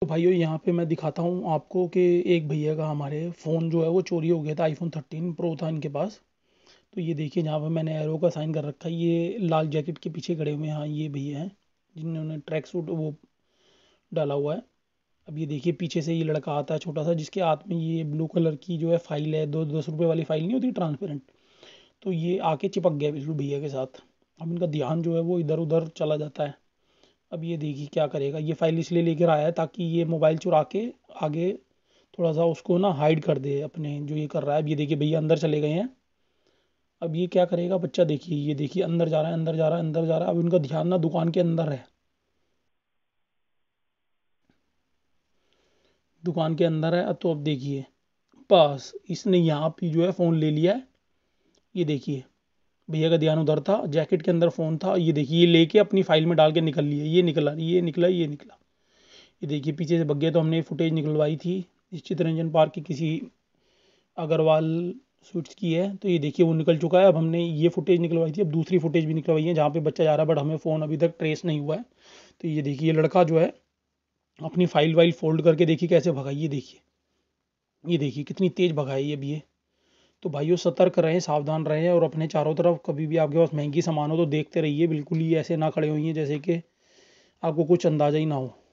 तो भाइयों यहाँ पे मैं दिखाता हूँ आपको कि एक भैया का हमारे फ़ोन जो है वो चोरी हो गया था आईफोन 13 प्रो था इनके पास तो ये देखिए जहाँ पे मैंने एरो का साइन कर रखा है ये लाल जैकेट के पीछे खड़े हुए हैं हाँ ये भैया हैं जिन्होंने ट्रैक सूट वो डाला हुआ है अब ये देखिए पीछे से ये लड़का आता है छोटा सा जिसके हाथ में ये ब्लू कलर की जो है फाइल है दो दस रुपये वाली फाइल नहीं होती ट्रांसपेरेंट तो ये आके चिपक गया बिल्कुल भैया के साथ अब इनका ध्यान जो है वो इधर उधर चला जाता है अब ये देखिए क्या करेगा ये फाइल इसलिए लेकर आया है ताकि ये मोबाइल चुरा के आगे थोड़ा सा उसको ना हाइड कर दे अपने जो ये कर रहा है अब ये देखिए भैया अंदर चले गए हैं अब ये क्या करेगा बच्चा देखिए ये देखिए अंदर जा रहा है अंदर जा रहा है अंदर जा रहा है अब उनका ध्यान ना दुकान के अंदर है दुकान के अंदर है तो अब देखिए बस इसने यहाँ पे जो है फ़ोन ले लिया है ये देखिए भैया का ध्यान उधर था जैकेट के अंदर फ़ोन था ये देखिए ये लेके अपनी फाइल में डाल के निकल लिया ये निकला ये निकला ये निकला ये देखिए पीछे से भग गया तो हमने फुटेज निकलवाई थी इस चित्ररंजन पार्क की किसी अग्रवाल स्वीट्स की है तो ये देखिए वो निकल चुका है अब हमने ये फुटेज निकलवाई थी अब दूसरी फुटेज भी निकलवाई है जहाँ पे बच्चा जा रहा है बट हमें फ़ोन अभी तक ट्रेस नहीं हुआ है तो ये देखिए ये लड़का जो है अपनी फाइल वाइल फोल्ड करके देखिए कैसे भगाई ये देखिए ये देखिए कितनी तेज़ भगाई अब ये तो भाइयों सतर्क रहें सावधान रहें और अपने चारों तरफ कभी भी आपके पास महंगी सामान हो तो देखते रहिए बिल्कुल ही ऐसे ना खड़े हैं जैसे कि आपको कुछ अंदाज़ा ही ना हो